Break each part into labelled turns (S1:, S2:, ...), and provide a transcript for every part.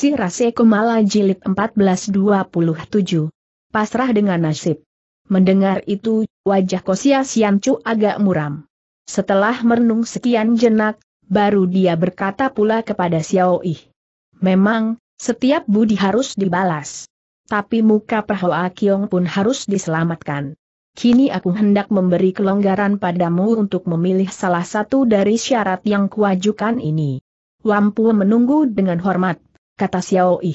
S1: Si Rase Kumala Jilid 1427. Pasrah dengan nasib. Mendengar itu, wajah Kosia Siancu agak muram. Setelah merenung sekian jenak, baru dia berkata pula kepada Xiao Yi. Memang, setiap budi harus dibalas. Tapi muka Hoa Kiong pun harus diselamatkan. Kini aku hendak memberi kelonggaran padamu untuk memilih salah satu dari syarat yang kuajukan ini. Wampu menunggu dengan hormat kata Xiao Yi.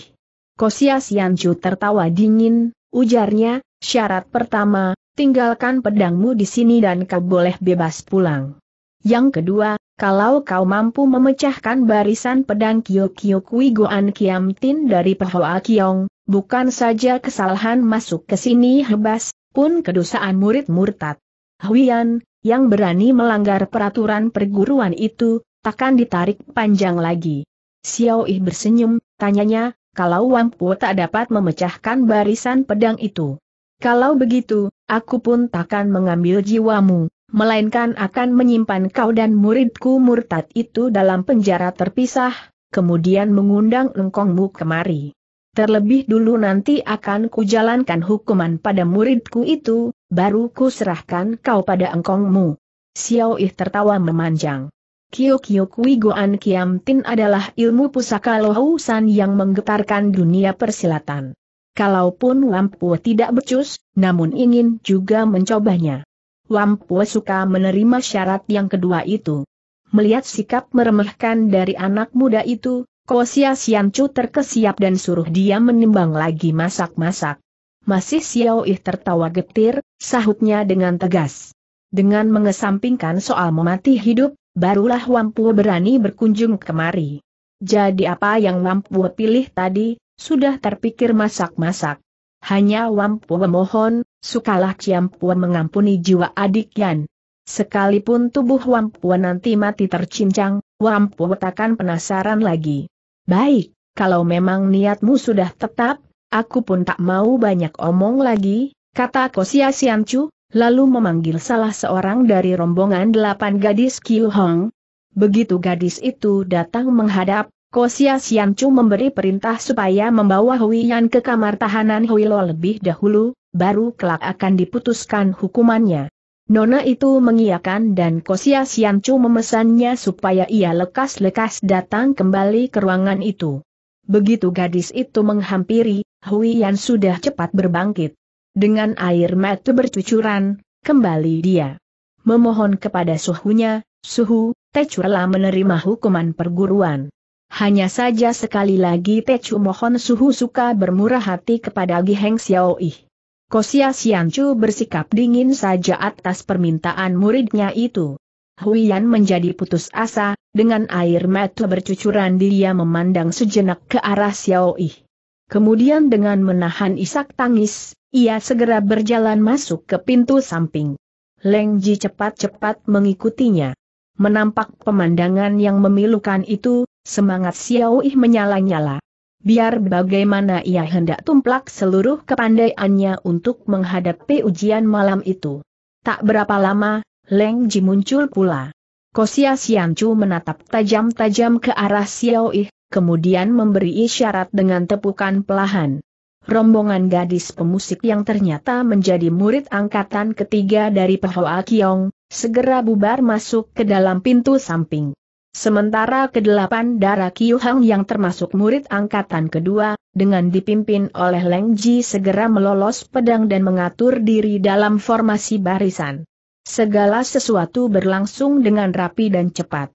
S1: Kosia Sianju tertawa dingin, ujarnya, syarat pertama, tinggalkan pedangmu di sini dan kau boleh bebas pulang. Yang kedua, kalau kau mampu memecahkan barisan pedang Kyo Kui Goan Kiam Tin dari Pahoa Kiong, bukan saja kesalahan masuk ke sini hebas, pun kedosaan murid murtad. Huian, yang berani melanggar peraturan perguruan itu, takkan ditarik panjang lagi. Xiao Yi bersenyum, Tanyanya, kalau Wampu tak dapat memecahkan barisan pedang itu. Kalau begitu, aku pun takkan mengambil jiwamu, melainkan akan menyimpan kau dan muridku murtad itu dalam penjara terpisah, kemudian mengundang engkongmu kemari. Terlebih dulu nanti akan kujalankan hukuman pada muridku itu, baru kuserahkan kau pada engkongmu. Xiao Yi tertawa memanjang. Kyokyo Kuigoan Kiam Tin adalah ilmu pusaka lohusan yang menggetarkan dunia persilatan. Kalaupun Wampu tidak becus, namun ingin juga mencobanya. Wampu suka menerima syarat yang kedua itu. Melihat sikap meremehkan dari anak muda itu, Kosia Siancu terkesiap dan suruh dia menimbang lagi masak-masak. Masih Xiao Ih tertawa getir, sahutnya dengan tegas. Dengan mengesampingkan soal memati hidup, barulah Wampu berani berkunjung kemari. Jadi apa yang Wampu pilih tadi, sudah terpikir masak-masak. Hanya Wampu memohon, sukalah Ciampu mengampuni jiwa adik Yan. Sekalipun tubuh Wampu nanti mati tercincang, Wampu takkan penasaran lagi. Baik, kalau memang niatmu sudah tetap, aku pun tak mau banyak omong lagi, kata Kosia Siancu, lalu memanggil salah seorang dari rombongan delapan gadis Kiu Hong. Begitu gadis itu datang menghadap, Kosia Chu memberi perintah supaya membawa Hui Yan ke kamar tahanan Hui Lo lebih dahulu, baru kelak akan diputuskan hukumannya. Nona itu mengiyakan dan Kosia Chu memesannya supaya ia lekas-lekas datang kembali ke ruangan itu. Begitu gadis itu menghampiri, Hui Yan sudah cepat berbangkit. Dengan air mata bercucuran, kembali dia memohon kepada suhunya, suhu, Tecu menerima hukuman perguruan. Hanya saja sekali lagi Tecu mohon suhu suka bermurah hati kepada Giheng Yi. Kosia Siancu bersikap dingin saja atas permintaan muridnya itu. Huian menjadi putus asa, dengan air mata bercucuran dia memandang sejenak ke arah Xiao Yi. Kemudian dengan menahan isak tangis, ia segera berjalan masuk ke pintu samping. Leng Ji cepat-cepat mengikutinya. Menampak pemandangan yang memilukan itu, semangat Xiao Yi menyala-nyala. Biar bagaimana ia hendak tumplak seluruh kepandaiannya untuk menghadapi ujian malam itu. Tak berapa lama, Leng Ji muncul pula. Kosia Siancu menatap tajam-tajam ke arah Xiao Yi kemudian memberi isyarat dengan tepukan pelahan. Rombongan gadis pemusik yang ternyata menjadi murid angkatan ketiga dari Pehoa Kiong, segera bubar masuk ke dalam pintu samping. Sementara kedelapan darah Kiuhang yang termasuk murid angkatan kedua, dengan dipimpin oleh Leng Ji segera melolos pedang dan mengatur diri dalam formasi barisan. Segala sesuatu berlangsung dengan rapi dan cepat.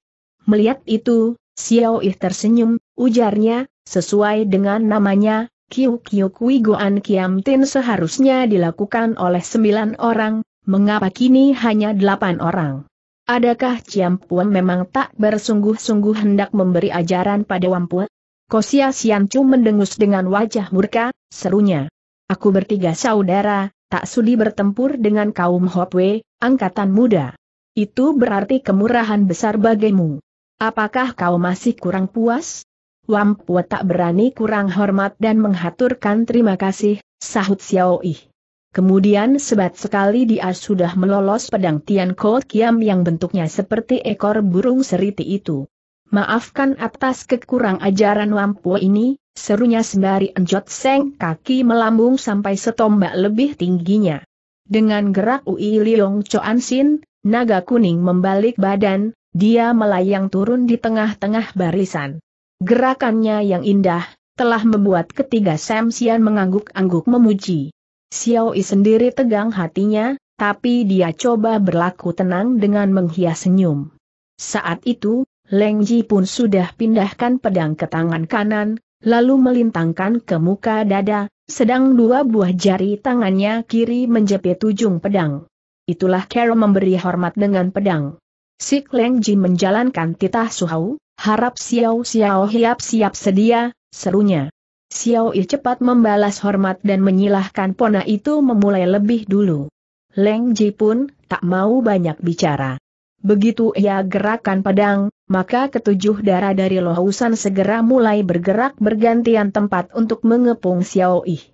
S1: Melihat itu, Xiao Yi tersenyum, ujarnya, sesuai dengan namanya, Kiu Kiu Kui Goan Kiam Tin seharusnya dilakukan oleh sembilan orang, mengapa kini hanya delapan orang? Adakah Ciam Puan memang tak bersungguh-sungguh hendak memberi ajaran pada Wampua? Kosia Chu mendengus dengan wajah murka, serunya. Aku bertiga saudara, tak sudi bertempur dengan kaum Hopwe, angkatan muda. Itu berarti kemurahan besar bagimu. Apakah kau masih kurang puas? Wampua tak berani kurang hormat dan menghaturkan terima kasih, sahut Xiao Yi. Kemudian sebat sekali dia sudah melolos pedang Tian Ko Kiam yang bentuknya seperti ekor burung seriti itu. Maafkan atas kekurang ajaran Wampua ini, serunya sembari enjot seng kaki melambung sampai setombak lebih tingginya. Dengan gerak Ui Liong Choan Sin, naga kuning membalik badan, dia melayang turun di tengah-tengah barisan. Gerakannya yang indah, telah membuat ketiga Samsian mengangguk-angguk memuji. Xiao Yi sendiri tegang hatinya, tapi dia coba berlaku tenang dengan menghias senyum. Saat itu, Leng Ji pun sudah pindahkan pedang ke tangan kanan, lalu melintangkan ke muka dada, sedang dua buah jari tangannya kiri menjepit ujung pedang. Itulah Carol memberi hormat dengan pedang. Si Kleng Ji menjalankan titah Suhau, harap Xiao Xiao Hiap siap sedia, serunya. Xiao Yi cepat membalas hormat dan menyilahkan pona itu memulai lebih dulu. Leng Ji pun tak mau banyak bicara. Begitu ia gerakan pedang, maka ketujuh darah dari Lohusan segera mulai bergerak bergantian tempat untuk mengepung Xiao Yi.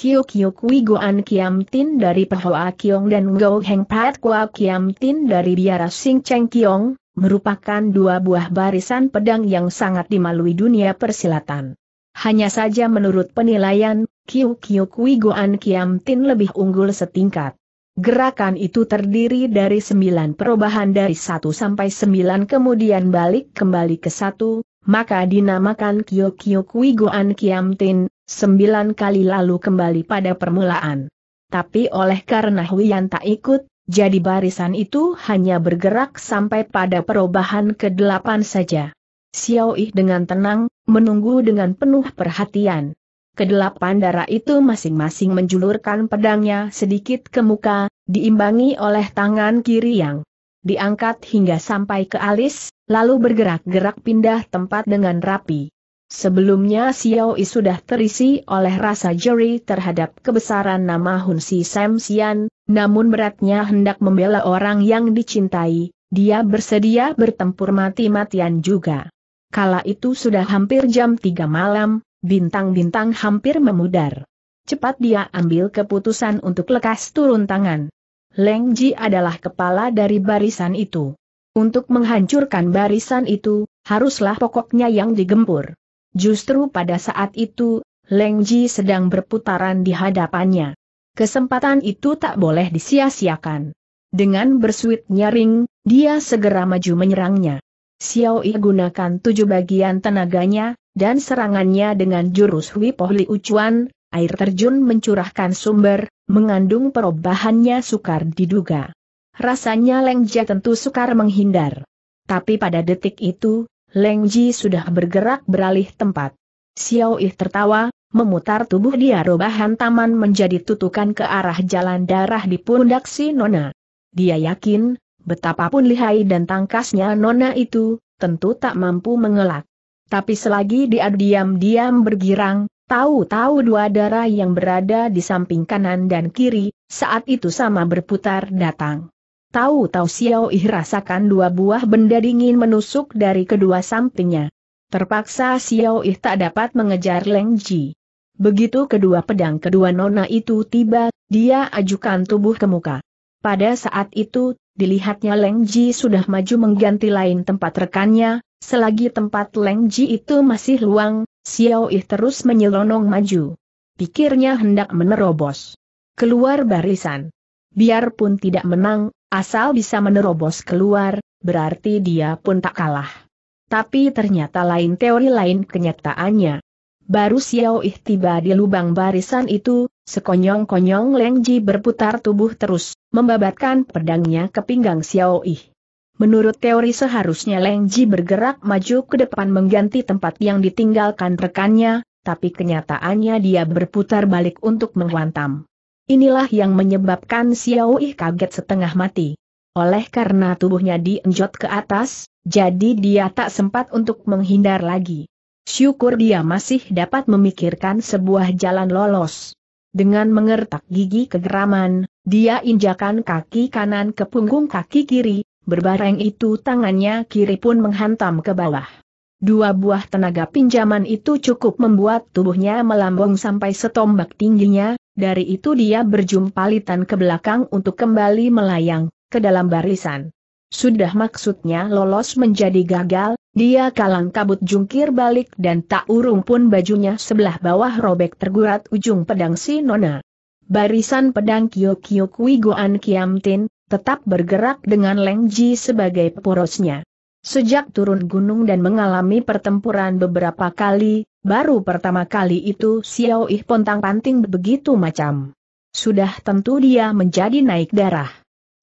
S1: Kyo Kyo Kui Guan Kiam Tin dari Pehoa Kiong dan Go Heng Pat Kua Kiam Tin dari Biara Sing Cheng Kiong, merupakan dua buah barisan pedang yang sangat dimalui dunia persilatan. Hanya saja menurut penilaian, Kyo Kyo Kui Guan Kiam Tin lebih unggul setingkat. Gerakan itu terdiri dari sembilan perubahan dari satu sampai sembilan kemudian balik kembali ke satu, maka dinamakan Kyo Kyo Kui Guan Kiam Tin, sembilan kali lalu kembali pada permulaan. Tapi oleh karena Huyan tak ikut, jadi barisan itu hanya bergerak sampai pada perubahan ke-8 saja. Xiao Yi dengan tenang, menunggu dengan penuh perhatian. Kedelapan darah itu masing-masing menjulurkan pedangnya sedikit ke muka, diimbangi oleh tangan kiri yang diangkat hingga sampai ke alis, lalu bergerak-gerak pindah tempat dengan rapi. Sebelumnya Xiao Yi sudah terisi oleh rasa jeri terhadap kebesaran nama Hun Si Sam Sian, namun beratnya hendak membela orang yang dicintai, dia bersedia bertempur mati-matian juga. Kala itu sudah hampir jam 3 malam, bintang-bintang hampir memudar. Cepat dia ambil keputusan untuk lekas turun tangan. Leng Ji adalah kepala dari barisan itu. Untuk menghancurkan barisan itu, haruslah pokoknya yang digempur. Justru pada saat itu, Leng Ji sedang berputaran di hadapannya. Kesempatan itu tak boleh disia-siakan. Dengan bersuit nyaring, dia segera maju menyerangnya. Xiao Yi gunakan tujuh bagian tenaganya, dan serangannya dengan jurus Hui Pohli Ucuan, air terjun mencurahkan sumber, mengandung perubahannya sukar diduga. Rasanya Leng Ji tentu sukar menghindar. Tapi pada detik itu, Leng Ji sudah bergerak beralih tempat. Xiao Yi tertawa, memutar tubuh dia robahan taman menjadi tutukan ke arah jalan darah di pundak si Nona. Dia yakin, betapapun lihai dan tangkasnya Nona itu, tentu tak mampu mengelak. Tapi selagi dia diam-diam bergirang, tahu-tahu dua darah yang berada di samping kanan dan kiri, saat itu sama berputar datang. Tahu-tahu Xiao Yi rasakan dua buah benda dingin menusuk dari kedua sampingnya. Terpaksa Xiao Yi tak dapat mengejar Leng Ji. Begitu kedua pedang kedua nona itu tiba, dia ajukan tubuh ke muka. Pada saat itu, dilihatnya Leng Ji sudah maju mengganti lain tempat rekannya, selagi tempat Leng Ji itu masih luang, Xiao Yi terus menyelonong maju. Pikirnya hendak menerobos. Keluar barisan. Biarpun tidak menang, Asal bisa menerobos keluar, berarti dia pun tak kalah. Tapi ternyata lain teori lain kenyataannya. Baru Xiao Ih tiba di lubang barisan itu, sekonyong-konyong Leng Ji berputar tubuh terus, membabatkan pedangnya ke pinggang Xiao Ih. Menurut teori seharusnya Leng Ji bergerak maju ke depan mengganti tempat yang ditinggalkan rekannya, tapi kenyataannya dia berputar balik untuk menghantam. Inilah yang menyebabkan Xiao Ih kaget setengah mati. Oleh karena tubuhnya dienjot ke atas, jadi dia tak sempat untuk menghindar lagi. Syukur dia masih dapat memikirkan sebuah jalan lolos. Dengan mengertak gigi kegeraman, dia injakan kaki kanan ke punggung kaki kiri, berbareng itu tangannya kiri pun menghantam ke bawah. Dua buah tenaga pinjaman itu cukup membuat tubuhnya melambung sampai setombak tingginya, dari itu dia berjumpa litan ke belakang untuk kembali melayang, ke dalam barisan. Sudah maksudnya lolos menjadi gagal, dia kalang kabut jungkir balik dan tak urung pun bajunya sebelah bawah robek tergurat ujung pedang si Nona. Barisan pedang kyo Kui Goan tin tetap bergerak dengan Leng sebagai porosnya. Sejak turun gunung dan mengalami pertempuran beberapa kali, baru pertama kali itu Xiao Ih pontang panting begitu macam. Sudah tentu dia menjadi naik darah.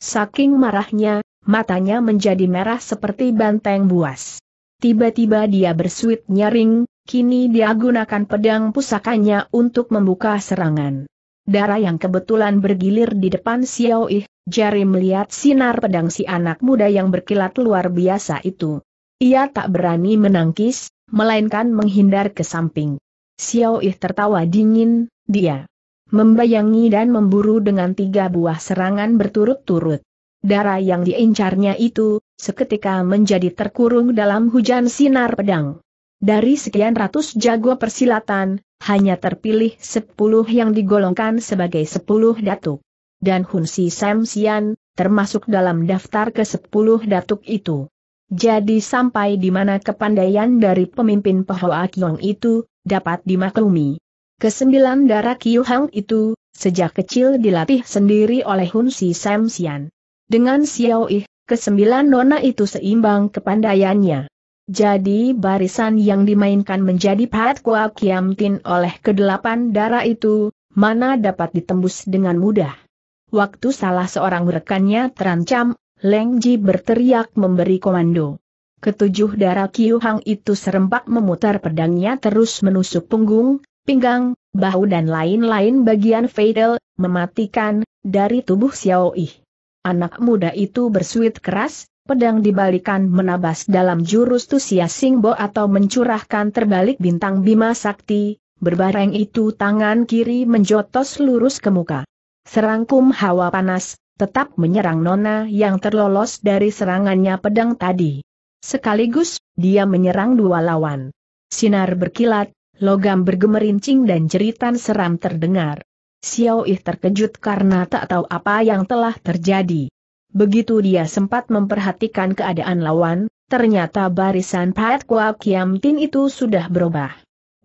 S1: Saking marahnya, matanya menjadi merah seperti banteng buas. Tiba-tiba dia bersuit nyaring, kini dia gunakan pedang pusakanya untuk membuka serangan darah yang kebetulan bergilir di depan Xiao Yi, jari melihat sinar pedang si anak muda yang berkilat luar biasa itu. Ia tak berani menangkis, melainkan menghindar ke samping. Xiao Yi tertawa dingin, dia membayangi dan memburu dengan tiga buah serangan berturut-turut. Darah yang diincarnya itu, seketika menjadi terkurung dalam hujan sinar pedang. Dari sekian ratus jago persilatan, hanya terpilih sepuluh yang digolongkan sebagai sepuluh datuk. Dan Hun Si Sam Sian, termasuk dalam daftar ke sepuluh datuk itu. Jadi sampai di mana kepandaian dari pemimpin Pahoa Kiong itu, dapat dimaklumi. Kesembilan darah Kiu Hang itu, sejak kecil dilatih sendiri oleh Hun Si Sam Sian. Dengan Xiao Ih, kesembilan nona itu seimbang kepandaiannya. Jadi barisan yang dimainkan menjadi Pat Kua Kiam Tin oleh kedelapan darah itu, mana dapat ditembus dengan mudah. Waktu salah seorang rekannya terancam, Leng Ji berteriak memberi komando. Ketujuh darah Kiu Hang itu serempak memutar pedangnya terus menusuk punggung, pinggang, bahu dan lain-lain bagian fatal, mematikan, dari tubuh Xiao Yi. Anak muda itu bersuit keras, pedang dibalikan menabas dalam jurus Tusia Singbo atau mencurahkan terbalik bintang Bima Sakti, berbareng itu tangan kiri menjotos lurus ke muka. Serangkum hawa panas, tetap menyerang Nona yang terlolos dari serangannya pedang tadi. Sekaligus, dia menyerang dua lawan. Sinar berkilat, logam bergemerincing dan jeritan seram terdengar. Xiao Yi terkejut karena tak tahu apa yang telah terjadi. Begitu dia sempat memperhatikan keadaan lawan, ternyata barisan Pat Kwa Kiam Tin itu sudah berubah.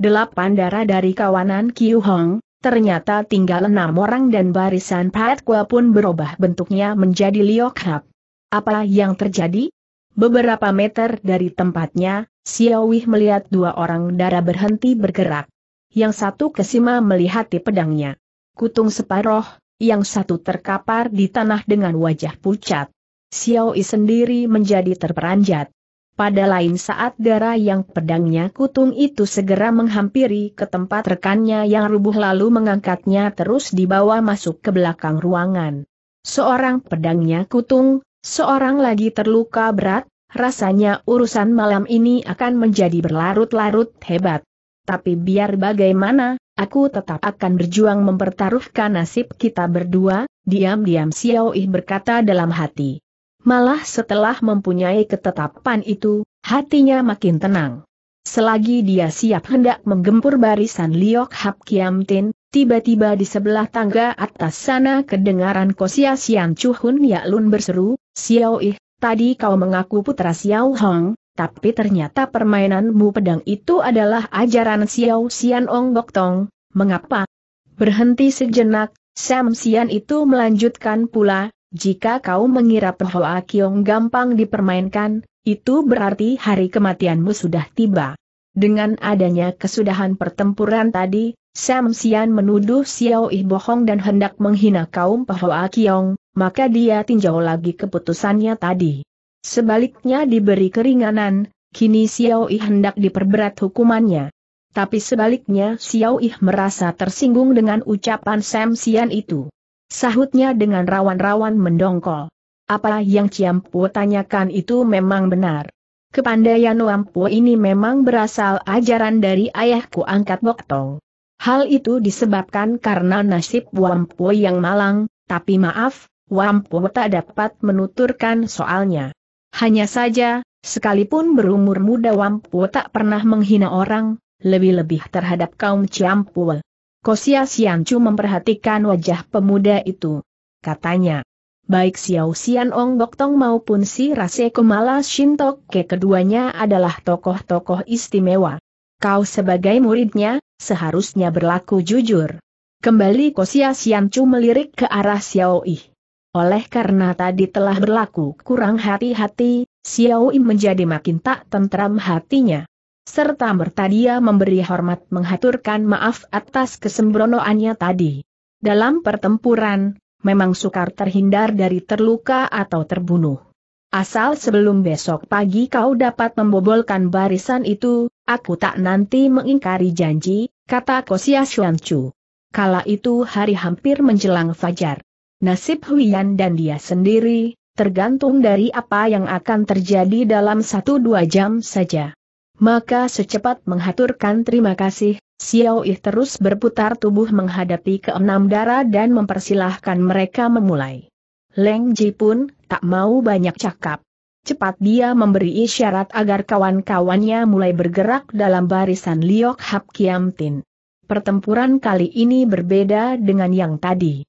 S1: Delapan darah dari kawanan Kiu Hong, ternyata tinggal enam orang dan barisan Pat Kwa pun berubah bentuknya menjadi Liok Hap. Apa yang terjadi? Beberapa meter dari tempatnya, Xiaowih melihat dua orang darah berhenti bergerak. Yang satu kesima melihat di pedangnya. Kutung separoh, yang satu terkapar di tanah dengan wajah pucat. Xiao Yi sendiri menjadi terperanjat. Pada lain saat darah yang pedangnya kutung itu segera menghampiri ke tempat rekannya yang rubuh lalu mengangkatnya terus dibawa masuk ke belakang ruangan. Seorang pedangnya kutung, seorang lagi terluka berat, rasanya urusan malam ini akan menjadi berlarut-larut hebat. Tapi biar bagaimana, Aku tetap akan berjuang mempertaruhkan nasib kita berdua, diam-diam Xiao Ih berkata dalam hati. Malah setelah mempunyai ketetapan itu, hatinya makin tenang. Selagi dia siap hendak menggempur barisan Liok Hap Kiam Tin, tiba-tiba di sebelah tangga atas sana kedengaran Kosia Sian Chuhun ya Lun berseru, Xiao Ih, tadi kau mengaku putra Xiao Hong, tapi ternyata permainanmu pedang itu adalah ajaran Xiao Xian Ong Bok Tong, mengapa? Berhenti sejenak, Sam Xian itu melanjutkan pula, jika kau mengira Pehoa Kiong gampang dipermainkan, itu berarti hari kematianmu sudah tiba. Dengan adanya kesudahan pertempuran tadi, Sam Xian menuduh Xiao Ih bohong dan hendak menghina kaum Pehoa Kiong, maka dia tinjau lagi keputusannya tadi. Sebaliknya diberi keringanan, kini Xiao Yi hendak diperberat hukumannya. Tapi sebaliknya Xiao Yi merasa tersinggung dengan ucapan Sam Sian itu. Sahutnya dengan rawan-rawan mendongkol. Apa yang Ciam Po tanyakan itu memang benar. Kepandaian Wang Po ini memang berasal ajaran dari ayahku angkat Bok Tong. Hal itu disebabkan karena nasib Wang Po yang malang, tapi maaf, Wang Po tak dapat menuturkan soalnya. Hanya saja, sekalipun berumur muda Wampu tak pernah menghina orang, lebih-lebih terhadap kaum Ciampul. Kosia Siancu memperhatikan wajah pemuda itu. Katanya, baik Xiao Xian Ong Bok Tong maupun si Rase Kumala ke keduanya adalah tokoh-tokoh istimewa. Kau sebagai muridnya, seharusnya berlaku jujur. Kembali Kosia Siancu melirik ke arah Xiao Ih. Oleh karena tadi telah berlaku kurang hati-hati, Xiao Im menjadi makin tak tentram hatinya. Serta bertadia memberi hormat menghaturkan maaf atas kesembronoannya tadi. Dalam pertempuran, memang sukar terhindar dari terluka atau terbunuh. Asal sebelum besok pagi kau dapat membobolkan barisan itu, aku tak nanti mengingkari janji, kata Kosia Xuanchu. Kala itu hari hampir menjelang fajar nasib Huyan dan dia sendiri, tergantung dari apa yang akan terjadi dalam satu dua jam saja. Maka secepat menghaturkan terima kasih, Xiao Yi terus berputar tubuh menghadapi keenam darah dan mempersilahkan mereka memulai. Leng Ji pun tak mau banyak cakap. Cepat dia memberi isyarat agar kawan-kawannya mulai bergerak dalam barisan Liok Hap Kiam Tin. Pertempuran kali ini berbeda dengan yang tadi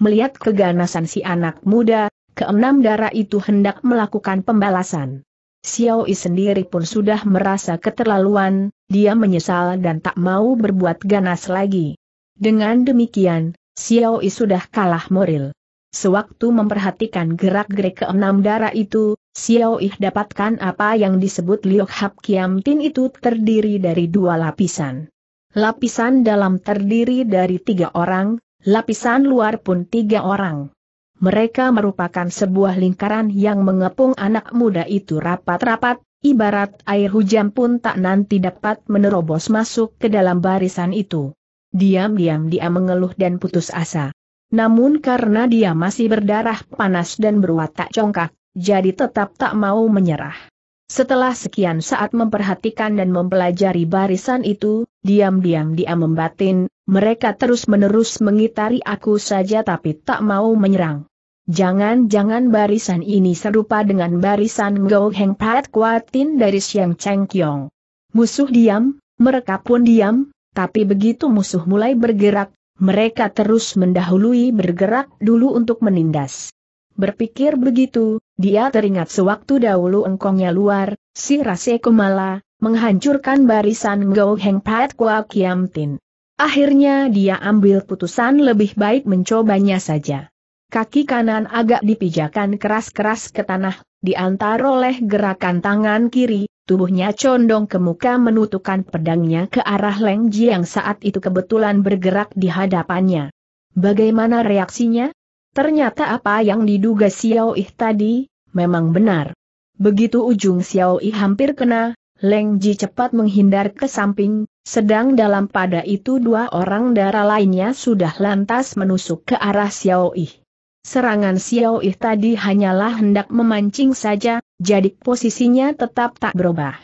S1: melihat keganasan si anak muda, keenam darah itu hendak melakukan pembalasan. Xiao Yi sendiri pun sudah merasa keterlaluan, dia menyesal dan tak mau berbuat ganas lagi. Dengan demikian, Xiao Yi sudah kalah moril. Sewaktu memperhatikan gerak-gerik keenam darah itu, Xiao Yi dapatkan apa yang disebut Liok Hap Kiam Tin itu terdiri dari dua lapisan. Lapisan dalam terdiri dari tiga orang, Lapisan luar pun tiga orang. Mereka merupakan sebuah lingkaran yang mengepung anak muda itu rapat-rapat, ibarat air hujan pun tak nanti dapat menerobos masuk ke dalam barisan itu. Diam-diam dia mengeluh dan putus asa. Namun karena dia masih berdarah panas dan berwatak congkak, jadi tetap tak mau menyerah. Setelah sekian saat memperhatikan dan mempelajari barisan itu, diam-diam dia membatin, mereka terus-menerus mengitari aku saja tapi tak mau menyerang. Jangan-jangan barisan ini serupa dengan barisan Ngou Heng Pat Kuatin dari Siang Cheng Kyong. Musuh diam, mereka pun diam, tapi begitu musuh mulai bergerak, mereka terus mendahului bergerak dulu untuk menindas. Berpikir begitu, dia teringat sewaktu dahulu engkongnya luar, si Rase Kumala, menghancurkan barisan Ngou Heng Pat Kua Kiam Tin. Akhirnya dia ambil putusan lebih baik mencobanya saja. Kaki kanan agak dipijakan keras-keras ke tanah, diantar oleh gerakan tangan kiri, tubuhnya condong ke muka menutupkan pedangnya ke arah Leng Ji yang saat itu kebetulan bergerak di hadapannya. Bagaimana reaksinya? Ternyata apa yang diduga Xiao Ih tadi, memang benar. Begitu ujung Xiao Ih hampir kena, Leng Ji cepat menghindar ke samping, sedang dalam pada itu dua orang darah lainnya sudah lantas menusuk ke arah Xiao Yi. Serangan Xiao Yi tadi hanyalah hendak memancing saja, jadi posisinya tetap tak berubah.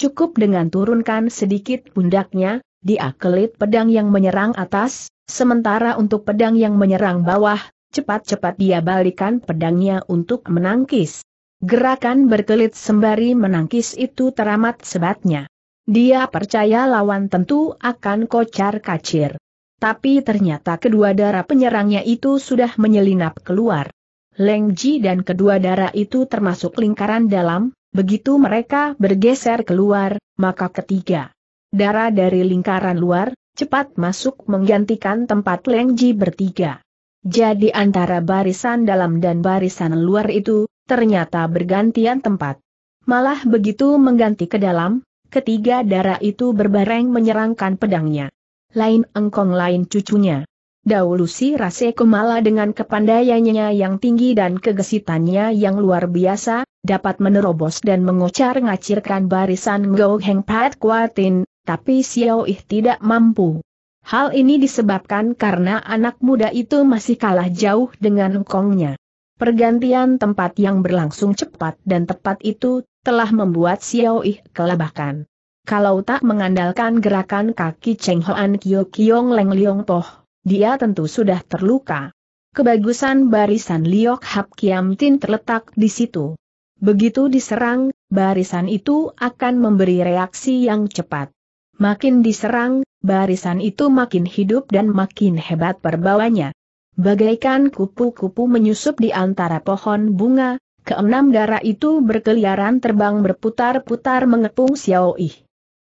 S1: Cukup dengan turunkan sedikit pundaknya, dia kelit pedang yang menyerang atas, sementara untuk pedang yang menyerang bawah, cepat-cepat dia balikan pedangnya untuk menangkis. Gerakan berkelit sembari menangkis itu teramat sebatnya. Dia percaya lawan tentu akan kocar kacir. Tapi ternyata kedua darah penyerangnya itu sudah menyelinap keluar. Leng Ji dan kedua darah itu termasuk lingkaran dalam, begitu mereka bergeser keluar, maka ketiga darah dari lingkaran luar, cepat masuk menggantikan tempat Leng Ji bertiga. Jadi antara barisan dalam dan barisan luar itu, ternyata bergantian tempat. Malah begitu mengganti ke dalam, ketiga darah itu berbareng menyerangkan pedangnya. Lain engkong lain cucunya. Dahulu si Rase Kumala dengan kepandaiannya yang tinggi dan kegesitannya yang luar biasa, dapat menerobos dan mengocar-ngacirkan barisan Ngou Heng Pat Kuatin, tapi Xiao Ih tidak mampu. Hal ini disebabkan karena anak muda itu masih kalah jauh dengan engkongnya. Pergantian tempat yang berlangsung cepat dan tepat itu, telah membuat Xiao Yi kelabakan. Kalau tak mengandalkan gerakan kaki Cheng Hoan Kyo Kiong Leng Liong Poh, dia tentu sudah terluka. Kebagusan barisan Liok Hap Kiam Tin terletak di situ. Begitu diserang, barisan itu akan memberi reaksi yang cepat. Makin diserang, barisan itu makin hidup dan makin hebat perbawanya. Bagaikan kupu-kupu menyusup di antara pohon bunga, keenam darah itu berkeliaran terbang berputar-putar mengepung Xiao Yi.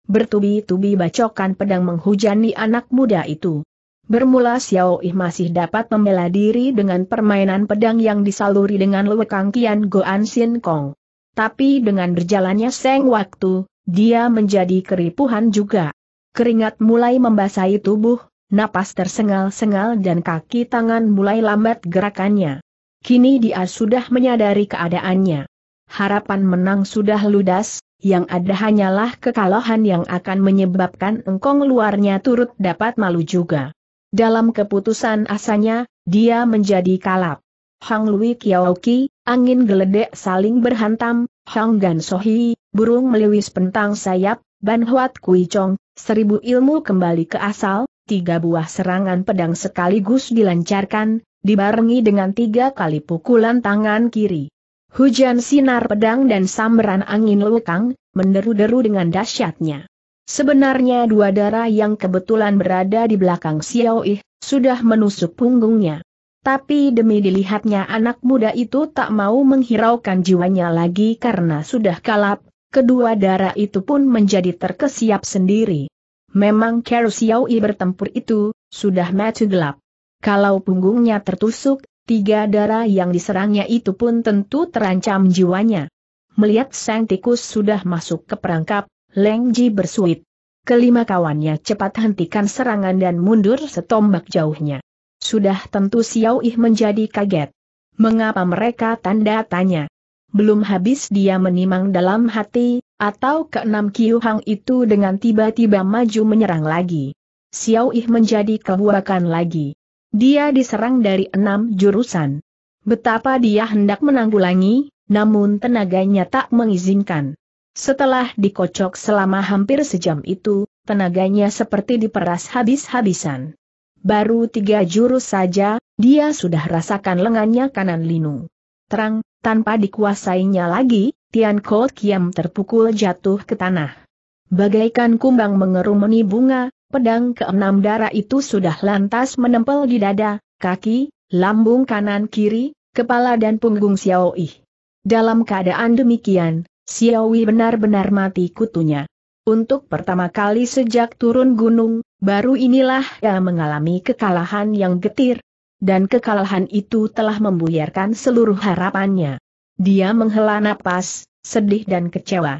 S1: Bertubi-tubi bacokan pedang menghujani anak muda itu. Bermula Xiao Yi masih dapat membela diri dengan permainan pedang yang disaluri dengan lewekang Kian Goan Sin Kong. Tapi dengan berjalannya seng waktu, dia menjadi keripuhan juga. Keringat mulai membasahi tubuh, napas tersengal-sengal dan kaki tangan mulai lambat gerakannya. Kini dia sudah menyadari keadaannya. Harapan menang sudah ludas, yang ada hanyalah kekalahan yang akan menyebabkan engkong luarnya turut dapat malu juga. Dalam keputusan asanya, dia menjadi kalap. Hang Lui Kiaoki, angin geledek saling berhantam, Hang Gan Sohi, burung meliwis pentang sayap, Ban Huat Kui Chong, seribu ilmu kembali ke asal, tiga buah serangan pedang sekaligus dilancarkan, dibarengi dengan tiga kali pukulan tangan kiri. Hujan sinar pedang dan sambaran angin lekang, menderu-deru dengan dahsyatnya. Sebenarnya dua darah yang kebetulan berada di belakang Xiao Yi sudah menusuk punggungnya. Tapi demi dilihatnya anak muda itu tak mau menghiraukan jiwanya lagi karena sudah kalap, kedua darah itu pun menjadi terkesiap sendiri. Memang Kero Yi bertempur itu, sudah mati gelap. Kalau punggungnya tertusuk, tiga darah yang diserangnya itu pun tentu terancam jiwanya. Melihat sang tikus sudah masuk ke perangkap, Leng Ji bersuit. Kelima kawannya cepat hentikan serangan dan mundur setombak jauhnya. Sudah tentu Xiao Yi menjadi kaget. Mengapa mereka tanda tanya? belum habis dia menimang dalam hati, atau keenam Kiu Hang itu dengan tiba-tiba maju menyerang lagi. Xiao Ih menjadi kebuakan lagi. Dia diserang dari enam jurusan. Betapa dia hendak menanggulangi, namun tenaganya tak mengizinkan. Setelah dikocok selama hampir sejam itu, tenaganya seperti diperas habis-habisan. Baru tiga jurus saja, dia sudah rasakan lengannya kanan linu terang, tanpa dikuasainya lagi, Tian Ko Kiam terpukul jatuh ke tanah. Bagaikan kumbang mengerumuni bunga, pedang keenam darah itu sudah lantas menempel di dada, kaki, lambung kanan kiri, kepala dan punggung Xiao Yi. Dalam keadaan demikian, Xiao Yi benar-benar mati kutunya. Untuk pertama kali sejak turun gunung, baru inilah ia mengalami kekalahan yang getir, dan kekalahan itu telah membuyarkan seluruh harapannya. Dia menghela napas, sedih dan kecewa.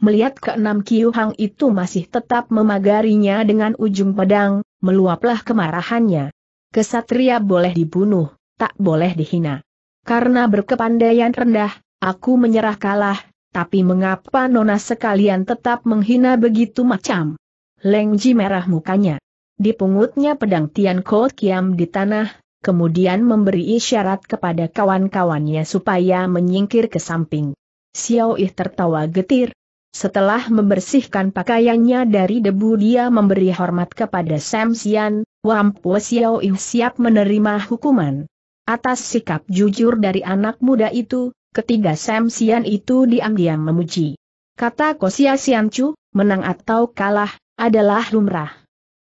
S1: Melihat keenam Kiu Hang itu masih tetap memagarinya dengan ujung pedang, meluaplah kemarahannya. Kesatria boleh dibunuh, tak boleh dihina. Karena berkepandaian rendah, aku menyerah kalah, tapi mengapa nona sekalian tetap menghina begitu macam? Lengji merah mukanya. Dipungutnya pedang Tian Ko Kiam di tanah, kemudian memberi isyarat kepada kawan-kawannya supaya menyingkir ke samping. Xiao Yi tertawa getir. Setelah membersihkan pakaiannya dari debu dia memberi hormat kepada Sam Xian, Wampu Xiao Yi siap menerima hukuman. Atas sikap jujur dari anak muda itu, ketiga Sam Xian itu diam-diam memuji. Kata Kosia Sian Chu, menang atau kalah, adalah lumrah.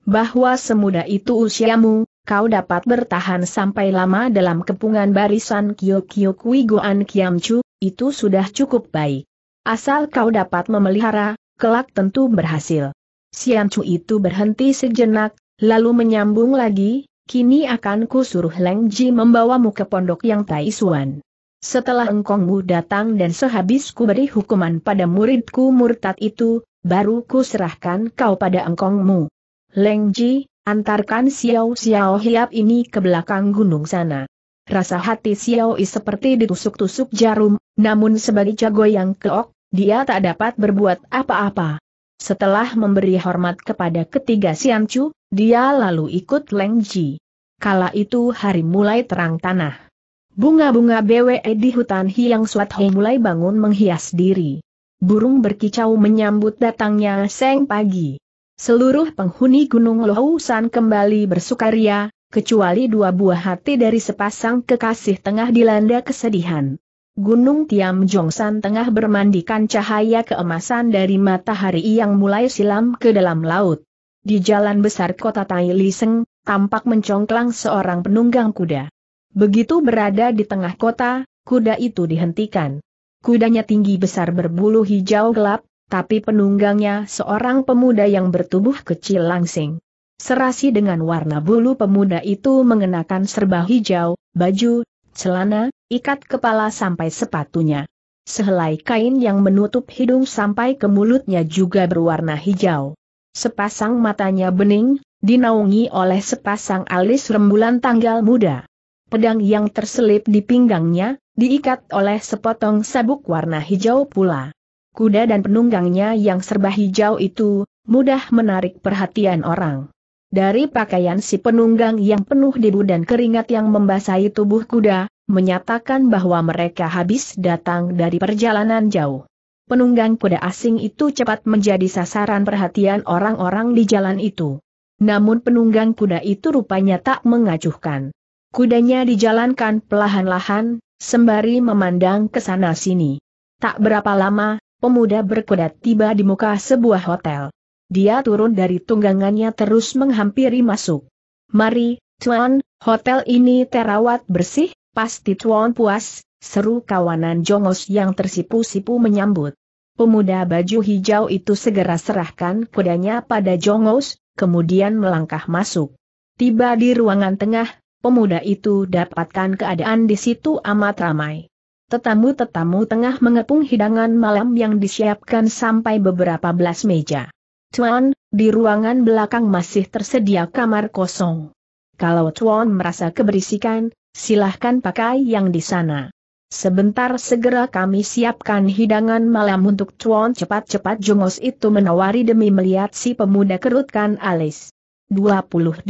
S1: Bahwa semuda itu usiamu, kau dapat bertahan sampai lama dalam kepungan barisan Kyokyo Kui Goan Kiamchu, itu sudah cukup baik. Asal kau dapat memelihara, kelak tentu berhasil. Siancu itu berhenti sejenak, lalu menyambung lagi, kini akan ku suruh Leng Ji membawamu ke pondok yang Taisuan. Setelah engkongmu datang dan sehabis ku beri hukuman pada muridku murtad itu, baru ku serahkan kau pada engkongmu. Leng Ji, Antarkan Xiao Xiao Hiap ini ke belakang gunung sana. Rasa hati Xiao Yi seperti ditusuk-tusuk jarum, namun sebagai jago yang keok, dia tak dapat berbuat apa-apa. Setelah memberi hormat kepada ketiga Siancu, Chu, dia lalu ikut Leng Ji. Kala itu hari mulai terang tanah. Bunga-bunga BWE di hutan Hiang Suat Hei mulai bangun menghias diri. Burung berkicau menyambut datangnya seng pagi. Seluruh penghuni Gunung Lohousan kembali bersukaria, kecuali dua buah hati dari sepasang kekasih tengah dilanda kesedihan. Gunung Tiam Jongsan tengah bermandikan cahaya keemasan dari matahari yang mulai silam ke dalam laut. Di jalan besar kota Tai Liseng, tampak mencongklang seorang penunggang kuda. Begitu berada di tengah kota, kuda itu dihentikan. Kudanya tinggi besar berbulu hijau gelap, tapi penunggangnya seorang pemuda yang bertubuh kecil langsing. Serasi dengan warna bulu pemuda itu mengenakan serba hijau, baju, celana, ikat kepala sampai sepatunya. Sehelai kain yang menutup hidung sampai ke mulutnya juga berwarna hijau. Sepasang matanya bening, dinaungi oleh sepasang alis rembulan tanggal muda. Pedang yang terselip di pinggangnya, diikat oleh sepotong sabuk warna hijau pula kuda dan penunggangnya yang serba hijau itu, mudah menarik perhatian orang. Dari pakaian si penunggang yang penuh debu dan keringat yang membasahi tubuh kuda, menyatakan bahwa mereka habis datang dari perjalanan jauh. Penunggang kuda asing itu cepat menjadi sasaran perhatian orang-orang di jalan itu. Namun penunggang kuda itu rupanya tak mengacuhkan. Kudanya dijalankan perlahan-lahan, sembari memandang ke sana sini. Tak berapa lama, pemuda berkuda tiba di muka sebuah hotel. Dia turun dari tunggangannya terus menghampiri masuk. Mari, Tuan, hotel ini terawat bersih, pasti Tuan puas, seru kawanan jongos yang tersipu-sipu menyambut. Pemuda baju hijau itu segera serahkan kudanya pada jongos, kemudian melangkah masuk. Tiba di ruangan tengah, pemuda itu dapatkan keadaan di situ amat ramai. Tetamu-tetamu tengah mengepung hidangan malam yang disiapkan sampai beberapa belas meja. Tuan, di ruangan belakang masih tersedia kamar kosong. Kalau Tuan merasa keberisikan, silahkan pakai yang di sana. Sebentar segera kami siapkan hidangan malam untuk Tuan cepat-cepat jongos itu menawari demi melihat si pemuda kerutkan alis. 28.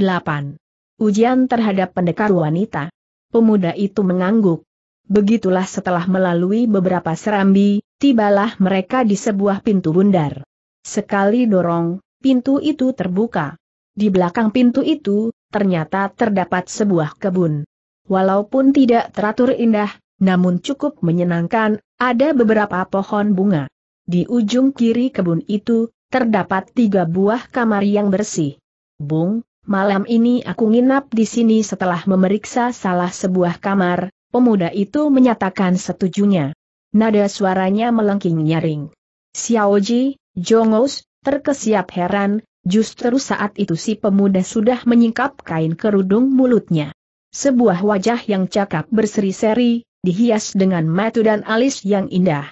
S1: Ujian terhadap pendekar wanita. Pemuda itu mengangguk. Begitulah setelah melalui beberapa serambi, tibalah mereka di sebuah pintu bundar. Sekali dorong, pintu itu terbuka. Di belakang pintu itu, ternyata terdapat sebuah kebun. Walaupun tidak teratur indah, namun cukup menyenangkan, ada beberapa pohon bunga. Di ujung kiri kebun itu, terdapat tiga buah kamar yang bersih. Bung, malam ini aku nginap di sini setelah memeriksa salah sebuah kamar, Pemuda itu menyatakan setujunya. Nada suaranya melengking nyaring. Xiaoji, Jongos, terkesiap heran, justru saat itu si pemuda sudah menyingkap kain kerudung mulutnya. Sebuah wajah yang cakap berseri-seri, dihias dengan mata dan alis yang indah.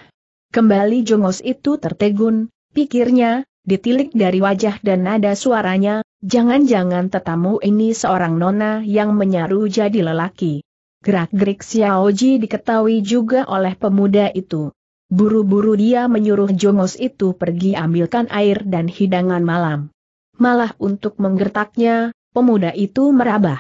S1: Kembali Jongos itu tertegun, pikirnya, ditilik dari wajah dan nada suaranya, jangan-jangan tetamu ini seorang nona yang menyaru jadi lelaki. Gerak-gerik Xiaoji diketahui juga oleh pemuda itu. Buru-buru dia menyuruh jongos itu pergi ambilkan air dan hidangan malam. Malah untuk menggertaknya, pemuda itu merabah.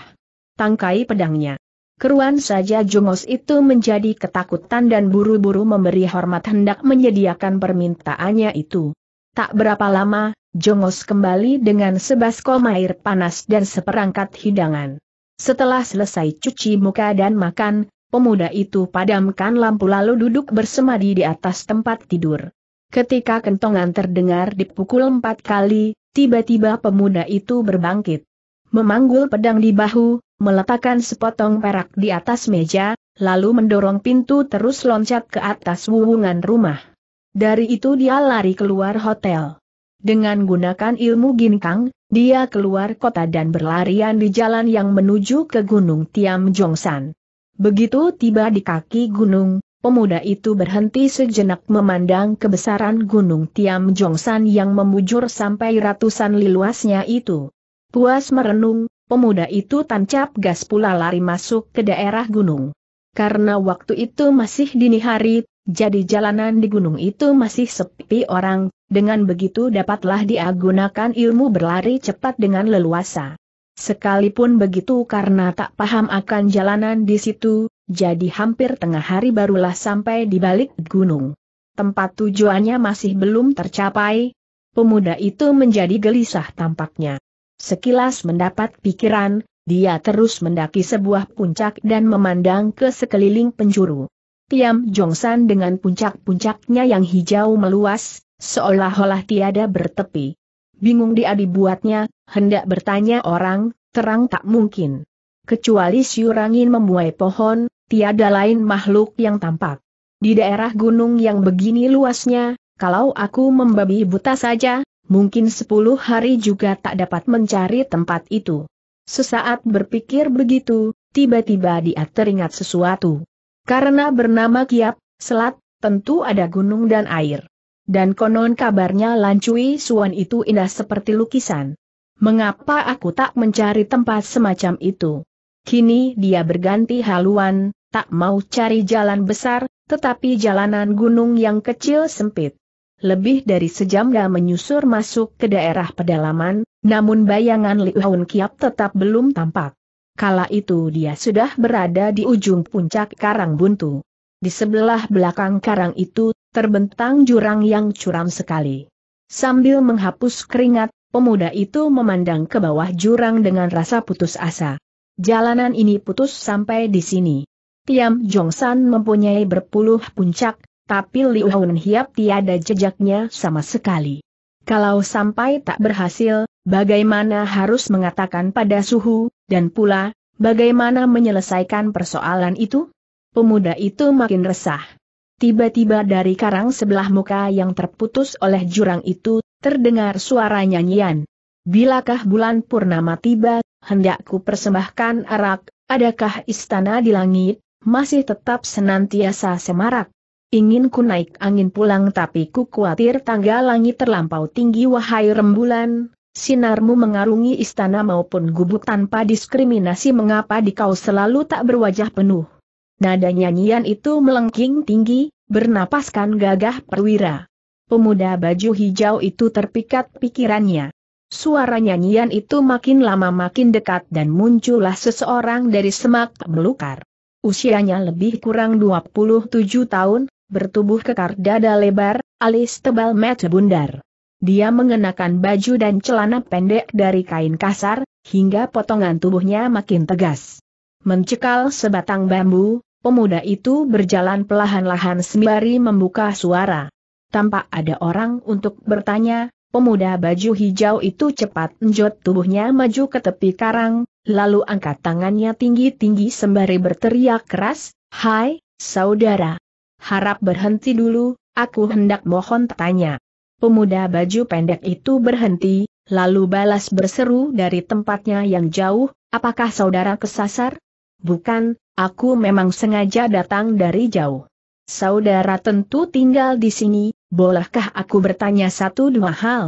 S1: Tangkai pedangnya. Keruan saja jongos itu menjadi ketakutan dan buru-buru memberi hormat hendak menyediakan permintaannya itu. Tak berapa lama, jongos kembali dengan sebaskom air panas dan seperangkat hidangan. Setelah selesai cuci muka dan makan, pemuda itu padamkan lampu lalu duduk bersemadi di atas tempat tidur. Ketika kentongan terdengar dipukul empat kali, tiba-tiba pemuda itu berbangkit. Memanggul pedang di bahu, meletakkan sepotong perak di atas meja, lalu mendorong pintu terus loncat ke atas wuwungan rumah. Dari itu dia lari keluar hotel. Dengan gunakan ilmu ginkang, dia keluar kota dan berlarian di jalan yang menuju ke Gunung Tiam Jongsan. Begitu tiba di kaki gunung, pemuda itu berhenti sejenak memandang kebesaran Gunung Tiam Jongsan yang memujur sampai ratusan li itu. Puas merenung, pemuda itu tancap gas pula lari masuk ke daerah gunung. Karena waktu itu masih dini hari, jadi jalanan di gunung itu masih sepi orang, dengan begitu dapatlah dia gunakan ilmu berlari cepat dengan leluasa. Sekalipun begitu karena tak paham akan jalanan di situ, jadi hampir tengah hari barulah sampai di balik gunung. Tempat tujuannya masih belum tercapai, pemuda itu menjadi gelisah tampaknya. Sekilas mendapat pikiran, dia terus mendaki sebuah puncak dan memandang ke sekeliling penjuru. Tiam Jongsan dengan puncak-puncaknya yang hijau meluas, Seolah-olah tiada bertepi. Bingung dia dibuatnya, hendak bertanya orang, terang tak mungkin. Kecuali siurangin membuai pohon, tiada lain makhluk yang tampak. Di daerah gunung yang begini luasnya, kalau aku membabi buta saja, mungkin sepuluh hari juga tak dapat mencari tempat itu. Sesaat berpikir begitu, tiba-tiba dia teringat sesuatu. Karena bernama Kiap, Selat, tentu ada gunung dan air. Dan konon kabarnya Lancui Suan itu indah seperti lukisan. Mengapa aku tak mencari tempat semacam itu? Kini dia berganti haluan, tak mau cari jalan besar, tetapi jalanan gunung yang kecil sempit. Lebih dari sejam dia menyusur masuk ke daerah pedalaman, namun bayangan Liuhun Haun Kiap tetap belum tampak. Kala itu dia sudah berada di ujung puncak karang buntu. Di sebelah belakang karang itu terbentang jurang yang curam sekali. Sambil menghapus keringat, pemuda itu memandang ke bawah jurang dengan rasa putus asa. Jalanan ini putus sampai di sini. Tiam Jongsan mempunyai berpuluh puncak, tapi Liu Hun Hiap tiada jejaknya sama sekali. Kalau sampai tak berhasil, bagaimana harus mengatakan pada suhu, dan pula, bagaimana menyelesaikan persoalan itu? Pemuda itu makin resah. Tiba-tiba dari karang sebelah muka yang terputus oleh jurang itu, terdengar suara nyanyian. Bilakah bulan purnama tiba, hendakku persembahkan arak, adakah istana di langit, masih tetap senantiasa semarak. Ingin ku naik angin pulang tapi ku khawatir tangga langit terlampau tinggi wahai rembulan, sinarmu mengarungi istana maupun gubuk tanpa diskriminasi mengapa dikau selalu tak berwajah penuh Nada nyanyian itu melengking tinggi, bernapaskan gagah perwira. Pemuda baju hijau itu terpikat pikirannya. Suara nyanyian itu makin lama makin dekat dan muncullah seseorang dari semak belukar. Usianya lebih kurang 27 tahun, bertubuh kekar dada lebar, alis tebal mata bundar. Dia mengenakan baju dan celana pendek dari kain kasar, hingga potongan tubuhnya makin tegas. Mencekal sebatang bambu, Pemuda itu berjalan perlahan-lahan sembari membuka suara. Tampak ada orang untuk bertanya, pemuda baju hijau itu cepat njot tubuhnya maju ke tepi karang, lalu angkat tangannya tinggi-tinggi sembari berteriak keras, Hai, saudara! Harap berhenti dulu, aku hendak mohon tanya. Pemuda baju pendek itu berhenti, lalu balas berseru dari tempatnya yang jauh, apakah saudara kesasar? Bukan, aku memang sengaja datang dari jauh. Saudara tentu tinggal di sini, bolehkah aku bertanya satu dua hal?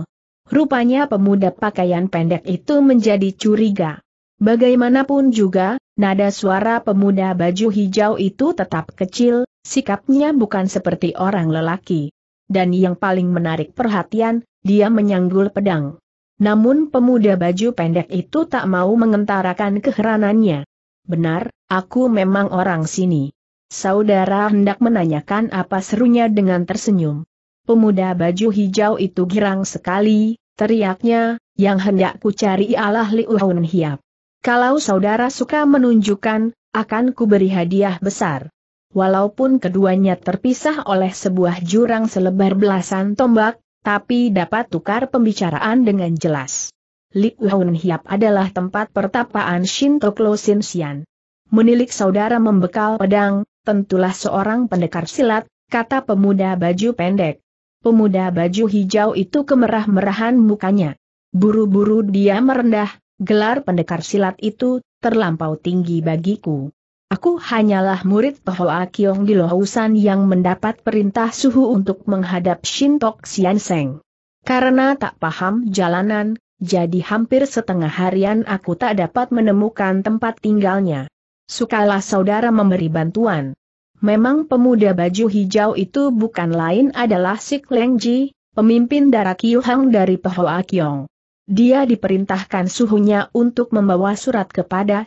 S1: Rupanya pemuda pakaian pendek itu menjadi curiga. Bagaimanapun juga, nada suara pemuda baju hijau itu tetap kecil, sikapnya bukan seperti orang lelaki. Dan yang paling menarik perhatian, dia menyanggul pedang. Namun pemuda baju pendek itu tak mau mengentarakan keheranannya. Benar, aku memang orang sini. Saudara hendak menanyakan apa serunya dengan tersenyum. Pemuda baju hijau itu girang sekali, teriaknya, yang hendak ku cari ialah Liu Hiap. Kalau saudara suka menunjukkan, akan kuberi hadiah besar. Walaupun keduanya terpisah oleh sebuah jurang selebar belasan tombak, tapi dapat tukar pembicaraan dengan jelas. Liuhun Hiap adalah tempat pertapaan Shinto Klosin Sian. Menilik saudara membekal pedang, tentulah seorang pendekar silat, kata pemuda baju pendek. Pemuda baju hijau itu kemerah-merahan mukanya. Buru-buru dia merendah, gelar pendekar silat itu terlampau tinggi bagiku. Aku hanyalah murid Tohoa Kiong di Lohusan yang mendapat perintah suhu untuk menghadap Shintok Sianseng. Karena tak paham jalanan, jadi hampir setengah harian aku tak dapat menemukan tempat tinggalnya. Sukalah saudara memberi bantuan. Memang pemuda baju hijau itu bukan lain adalah Sik Leng Ji, pemimpin kiu Hang dari Pehoa Kyong. Dia diperintahkan suhunya untuk membawa surat kepada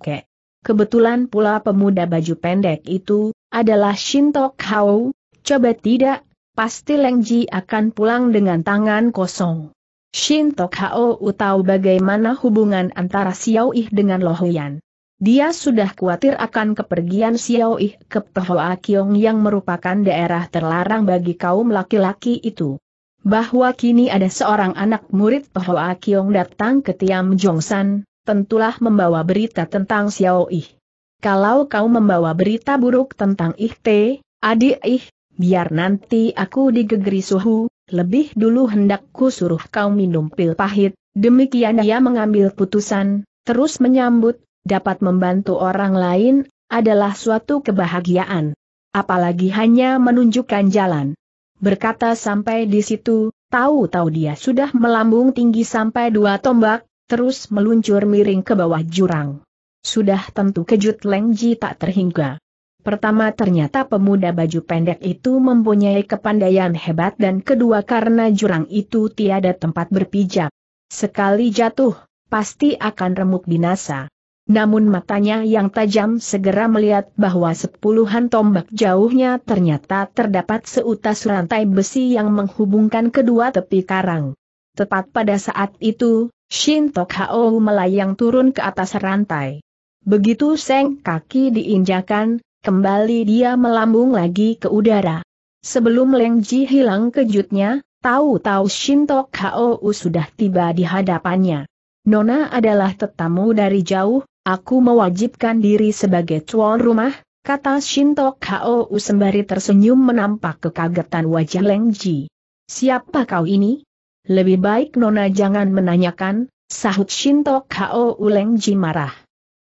S1: ke. Kebetulan pula pemuda baju pendek itu adalah Shintok Hao, coba tidak, pasti Leng Ji akan pulang dengan tangan kosong. Shin Tok Hao tahu bagaimana hubungan antara Xiao Yi dengan Lo Huyan. Dia sudah khawatir akan kepergian Xiao Yi ke Pehoa Kiong yang merupakan daerah terlarang bagi kaum laki-laki itu. Bahwa kini ada seorang anak murid Pehoa Kiong datang ke Tiam Jongsan, tentulah membawa berita tentang Xiao Yi. Kalau kau membawa berita buruk tentang Ih Te, adik Ih, biar nanti aku digegeri suhu, lebih dulu hendakku suruh kau minum pil pahit, demikian ia mengambil putusan, terus menyambut, dapat membantu orang lain, adalah suatu kebahagiaan. Apalagi hanya menunjukkan jalan. Berkata sampai di situ, tahu-tahu dia sudah melambung tinggi sampai dua tombak, terus meluncur miring ke bawah jurang. Sudah tentu kejut Leng tak terhingga. Pertama ternyata pemuda baju pendek itu mempunyai kepandaian hebat dan kedua karena jurang itu tiada tempat berpijak. Sekali jatuh, pasti akan remuk binasa. Namun matanya yang tajam segera melihat bahwa sepuluhan tombak jauhnya ternyata terdapat seutas rantai besi yang menghubungkan kedua tepi karang. Tepat pada saat itu, Shin Tok Hao melayang turun ke atas rantai. Begitu seng kaki diinjakan, Kembali dia melambung lagi ke udara. Sebelum Leng Ji hilang kejutnya, tahu-tahu Shinto Hou sudah tiba di hadapannya. Nona adalah tetamu dari jauh, aku mewajibkan diri sebagai tuan rumah, kata Shinto Hou sembari tersenyum menampak kekagetan wajah Leng Ji. Siapa kau ini? Lebih baik Nona jangan menanyakan, sahut Shinto Hou Leng Ji marah.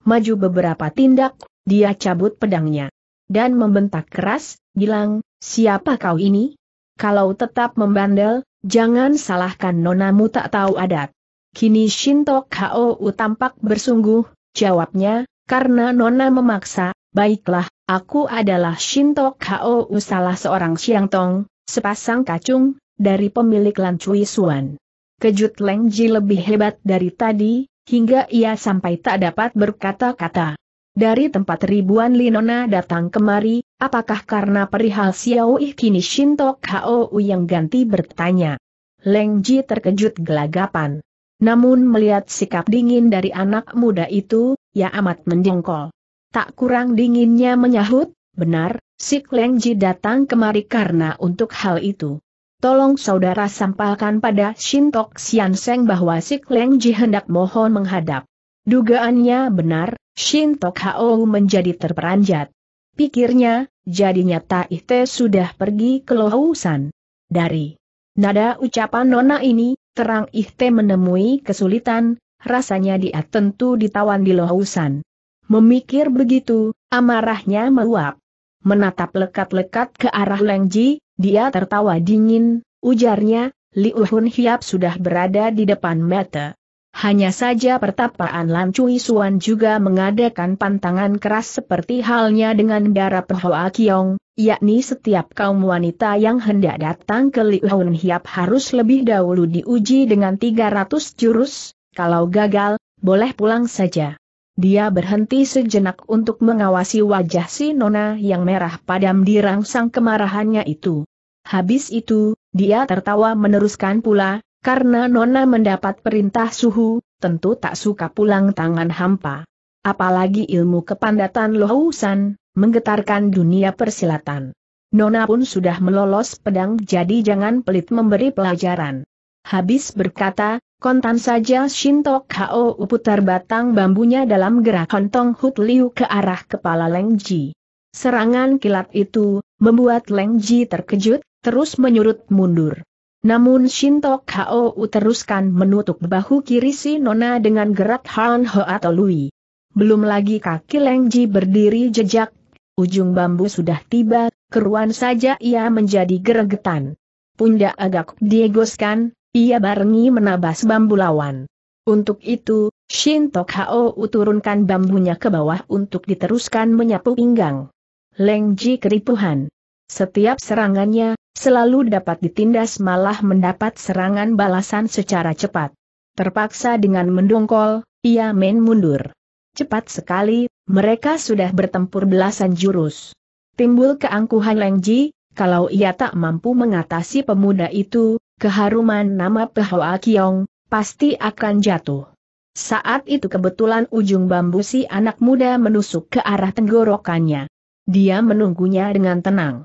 S1: Maju beberapa tindak, dia cabut pedangnya. Dan membentak keras, bilang, siapa kau ini? Kalau tetap membandel, jangan salahkan nonamu tak tahu adat. Kini Shinto Kau tampak bersungguh, jawabnya, karena nona memaksa, baiklah, aku adalah Shinto Kau salah seorang tong, sepasang kacung, dari pemilik Lan Cui Suan. Kejut Leng Ji lebih hebat dari tadi, hingga ia sampai tak dapat berkata-kata. Dari tempat ribuan Linona datang kemari, apakah karena perihal Xiao Ih kini Shintok Hou yang ganti bertanya. Leng Ji terkejut gelagapan. Namun melihat sikap dingin dari anak muda itu, ya amat mendengkol. Tak kurang dinginnya menyahut, benar, si Leng Ji datang kemari karena untuk hal itu. Tolong saudara sampaikan pada Shintok Xianseng bahwa si Leng Ji hendak mohon menghadap. Dugaannya benar, Shin Tok Hao menjadi terperanjat. Pikirnya, jadinya Taite sudah pergi ke Lohausan. Dari nada ucapan Nona ini, terang Ihte menemui kesulitan, rasanya dia tentu ditawan di Lohausan. Memikir begitu, amarahnya meluap. Menatap lekat-lekat ke arah Lengji, dia tertawa dingin, ujarnya, Li Uhun Hiap sudah berada di depan mata. Hanya saja pertapaan Lan Cui Suan juga mengadakan pantangan keras seperti halnya dengan darah Pehoa Kiong, yakni setiap kaum wanita yang hendak datang ke Liuhun Hiap harus lebih dahulu diuji dengan 300 jurus, kalau gagal, boleh pulang saja. Dia berhenti sejenak untuk mengawasi wajah si Nona yang merah padam dirangsang kemarahannya itu. Habis itu, dia tertawa meneruskan pula, karena Nona mendapat perintah suhu, tentu tak suka pulang tangan hampa. Apalagi ilmu kepandatan lohusan, menggetarkan dunia persilatan. Nona pun sudah melolos pedang jadi jangan pelit memberi pelajaran. Habis berkata, kontan saja Shinto Kao putar batang bambunya dalam gerak hontong Hut Liu ke arah kepala Leng Ji. Serangan kilat itu, membuat Leng Ji terkejut, terus menyurut mundur. Namun Shintok Kao teruskan menutup bahu kiri si Nona dengan gerak Han Ho atau Lui. Belum lagi kaki Lengji berdiri jejak, ujung bambu sudah tiba, keruan saja ia menjadi geregetan. Pundak agak diegoskan, ia barengi menabas bambu lawan. Untuk itu, Shinto Kao turunkan bambunya ke bawah untuk diteruskan menyapu pinggang. Lengji keripuhan. Setiap serangannya, Selalu dapat ditindas malah mendapat serangan balasan secara cepat. Terpaksa dengan mendongkol, ia main mundur. Cepat sekali, mereka sudah bertempur belasan jurus. Timbul keangkuhan Lengji, kalau ia tak mampu mengatasi pemuda itu, keharuman nama Pehoa Kiong, pasti akan jatuh. Saat itu kebetulan ujung bambu si anak muda menusuk ke arah tenggorokannya. Dia menunggunya dengan tenang.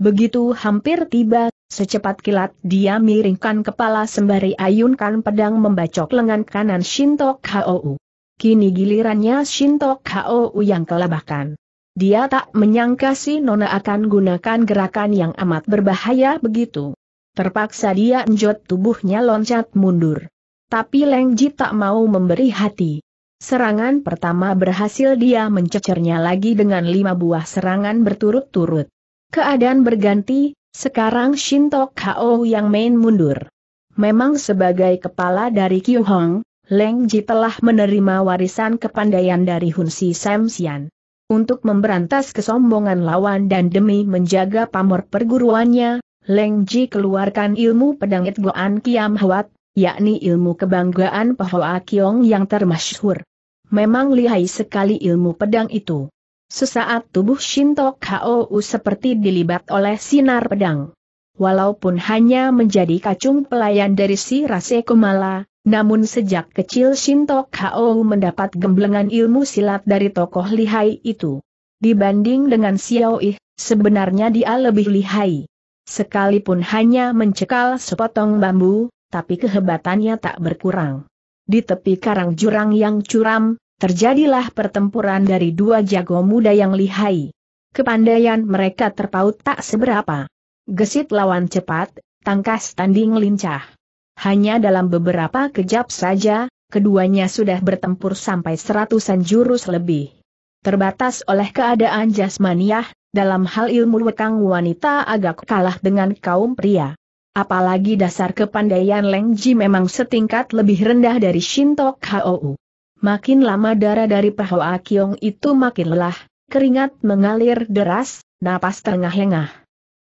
S1: Begitu hampir tiba, secepat kilat dia miringkan kepala sembari ayunkan pedang membacok lengan kanan Shinto Kou. Kini gilirannya Shinto Kou yang kelabakan. Dia tak menyangka si Nona akan gunakan gerakan yang amat berbahaya begitu. Terpaksa dia enjot tubuhnya loncat mundur. Tapi Leng Ji tak mau memberi hati. Serangan pertama berhasil dia mencecernya lagi dengan lima buah serangan berturut-turut. Keadaan berganti, sekarang Shintok Hao yang main mundur. Memang sebagai kepala dari Kyu Hong, Leng Ji telah menerima warisan kepandaian dari Hun Si Sam Xian. Untuk memberantas kesombongan lawan dan demi menjaga pamor perguruannya, Leng Ji keluarkan ilmu pedang Goan Kiam Hwat, yakni ilmu kebanggaan Pahoa Kiong yang termasyhur. Memang lihai sekali ilmu pedang itu. Sesaat tubuh Shinto Hou seperti dilibat oleh sinar pedang. Walaupun hanya menjadi kacung pelayan dari si Rase Kumala, namun sejak kecil Shinto Hou mendapat gemblengan ilmu silat dari tokoh lihai itu. Dibanding dengan Xiao Ih, sebenarnya dia lebih lihai. Sekalipun hanya mencekal sepotong bambu, tapi kehebatannya tak berkurang. Di tepi karang jurang yang curam, Terjadilah pertempuran dari dua jago muda yang lihai. Kepandaian mereka terpaut tak seberapa. Gesit lawan cepat, tangkas tanding lincah. Hanya dalam beberapa kejap saja, keduanya sudah bertempur sampai seratusan jurus lebih. Terbatas oleh keadaan jasmaniah, dalam hal ilmu wekang wanita agak kalah dengan kaum pria. Apalagi dasar kepandaian Leng Ji memang setingkat lebih rendah dari Shintok Hou. Makin lama darah dari Pahoa Kiong itu makin lelah, keringat mengalir deras, napas terengah-engah.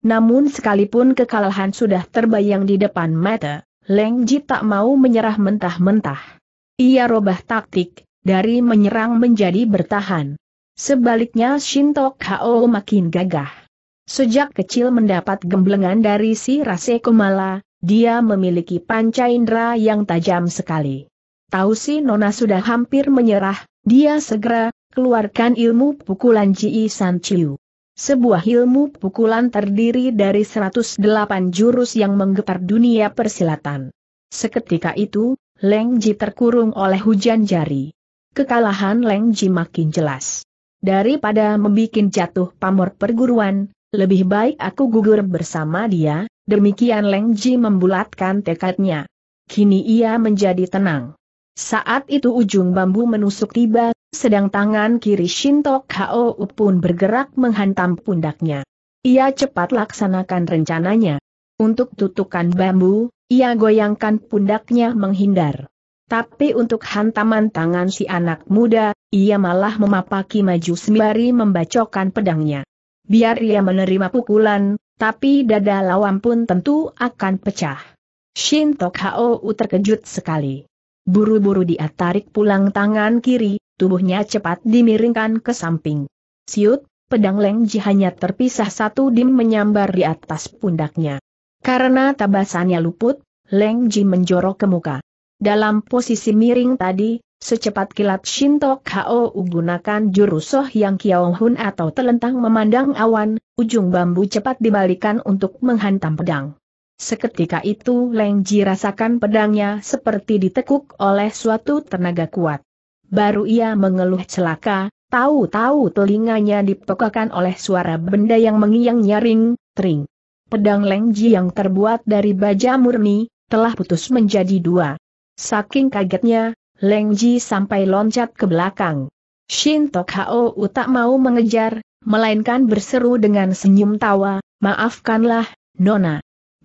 S1: Namun sekalipun kekalahan sudah terbayang di depan mata, Leng Ji tak mau menyerah mentah-mentah. Ia robah taktik, dari menyerang menjadi bertahan. Sebaliknya Shintok Hao makin gagah. Sejak kecil mendapat gemblengan dari si Rase Kumala, dia memiliki panca indera yang tajam sekali. Tahu si Nona sudah hampir menyerah, dia segera keluarkan ilmu pukulan Ji San Chiu. Sebuah ilmu pukulan terdiri dari 108 jurus yang menggepar dunia persilatan. Seketika itu, Leng Ji terkurung oleh hujan jari. Kekalahan Leng Ji makin jelas. Daripada membuat jatuh pamor perguruan, lebih baik aku gugur bersama dia, demikian Leng Ji membulatkan tekadnya. Kini ia menjadi tenang. Saat itu ujung bambu menusuk tiba, sedang tangan kiri Shinto Kao pun bergerak menghantam pundaknya. Ia cepat laksanakan rencananya. Untuk tutukan bambu, ia goyangkan pundaknya menghindar. Tapi untuk hantaman tangan si anak muda, ia malah memapaki maju sembari membacokan pedangnya. Biar ia menerima pukulan, tapi dada lawan pun tentu akan pecah. Shinto Hao terkejut sekali. Buru-buru dia tarik pulang tangan kiri, tubuhnya cepat dimiringkan ke samping. Siut, pedang Leng Ji hanya terpisah satu dim menyambar di atas pundaknya. Karena tabasannya luput, Leng Ji menjorok ke muka. Dalam posisi miring tadi, Secepat kilat Shinto Kao gunakan jurus Soh Yang Kiao Hun atau telentang memandang awan, ujung bambu cepat dibalikan untuk menghantam pedang. Seketika itu Leng Ji rasakan pedangnya seperti ditekuk oleh suatu tenaga kuat. Baru ia mengeluh celaka, tahu-tahu telinganya dipekakan oleh suara benda yang mengiang nyaring, tering. Pedang Leng Ji yang terbuat dari baja murni, telah putus menjadi dua. Saking kagetnya, Leng Ji sampai loncat ke belakang. Shin Tok Hao tak mau mengejar, melainkan berseru dengan senyum tawa, maafkanlah, Nona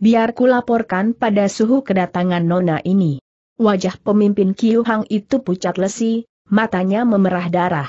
S1: biar ku laporkan pada suhu kedatangan nona ini. Wajah pemimpin Kiu Hang itu pucat lesi, matanya memerah darah.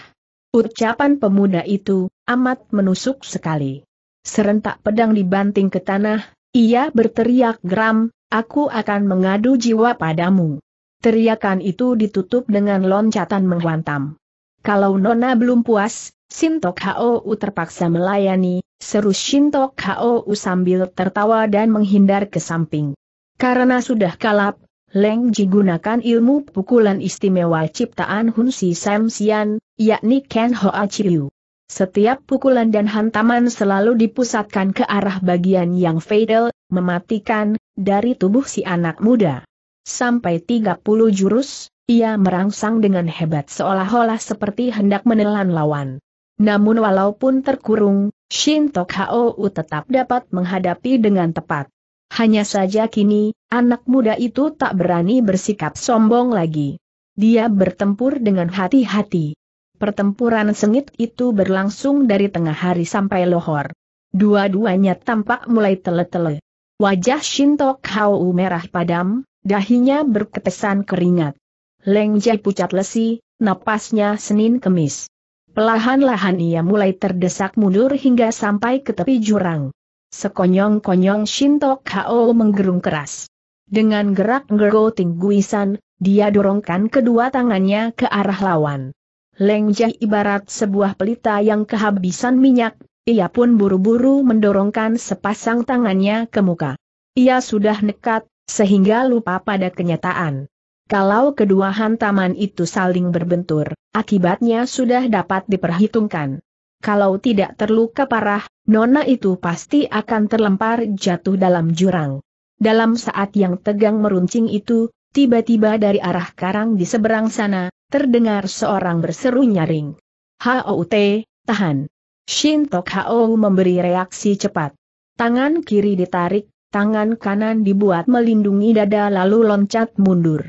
S1: Ucapan pemuda itu, amat menusuk sekali. Serentak pedang dibanting ke tanah, ia berteriak geram, aku akan mengadu jiwa padamu. Teriakan itu ditutup dengan loncatan menghantam. Kalau Nona belum puas, Sintok Hou terpaksa melayani, seru Shintok Hou sambil tertawa dan menghindar ke samping. Karena sudah kalap, Leng Ji gunakan ilmu pukulan istimewa ciptaan Hun Si Sam Sian, yakni Ken Hoa Chiu. Setiap pukulan dan hantaman selalu dipusatkan ke arah bagian yang fatal, mematikan, dari tubuh si anak muda. Sampai 30 jurus, ia merangsang dengan hebat seolah-olah seperti hendak menelan lawan. Namun walaupun terkurung, Shin Tok Hou tetap dapat menghadapi dengan tepat. Hanya saja kini, anak muda itu tak berani bersikap sombong lagi. Dia bertempur dengan hati-hati. Pertempuran sengit itu berlangsung dari tengah hari sampai lohor. Dua-duanya tampak mulai tele-tele. Wajah Shintok U merah padam, dahinya berketesan keringat. Leng Jai pucat lesi, napasnya Senin kemis. Pelahan-lahan ia mulai terdesak mundur hingga sampai ke tepi jurang. Sekonyong-konyong Shintok Hao menggerung keras. Dengan gerak ngergoting tingguisan, dia dorongkan kedua tangannya ke arah lawan. Lengjah ibarat sebuah pelita yang kehabisan minyak, ia pun buru-buru mendorongkan sepasang tangannya ke muka. Ia sudah nekat, sehingga lupa pada kenyataan. Kalau kedua hantaman itu saling berbentur, akibatnya sudah dapat diperhitungkan. Kalau tidak terluka parah, nona itu pasti akan terlempar jatuh dalam jurang. Dalam saat yang tegang meruncing itu, tiba-tiba dari arah karang di seberang sana, terdengar seorang berseru nyaring. HOUT, tahan. Shin Tok memberi reaksi cepat. Tangan kiri ditarik, tangan kanan dibuat melindungi dada lalu loncat mundur.